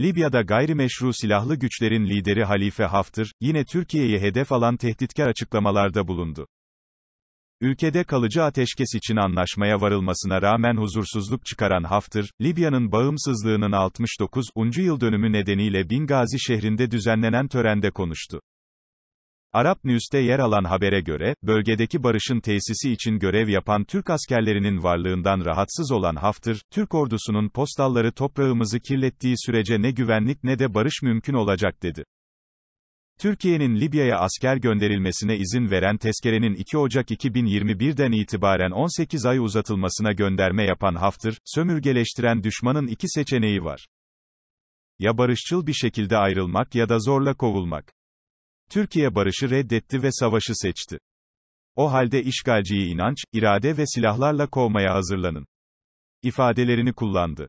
Libya'da gayrimeşru silahlı güçlerin lideri Halife Hafter, yine Türkiye'yi hedef alan tehditkar açıklamalarda bulundu. Ülkede kalıcı ateşkes için anlaşmaya varılmasına rağmen huzursuzluk çıkaran Hafter, Libya'nın bağımsızlığının 69. yıl dönümü nedeniyle Bingazi şehrinde düzenlenen törende konuştu. Arap News'te yer alan habere göre, bölgedeki barışın tesisi için görev yapan Türk askerlerinin varlığından rahatsız olan Hafter, Türk ordusunun postalları toprağımızı kirlettiği sürece ne güvenlik ne de barış mümkün olacak dedi. Türkiye'nin Libya'ya asker gönderilmesine izin veren tezkerenin 2 Ocak 2021'den itibaren 18 ay uzatılmasına gönderme yapan Hafter, sömürgeleştiren düşmanın iki seçeneği var. Ya barışçıl bir şekilde ayrılmak ya da zorla kovulmak. Türkiye barışı reddetti ve savaşı seçti. O halde işgalciyi inanç, irade ve silahlarla kovmaya hazırlanın. ifadelerini kullandı.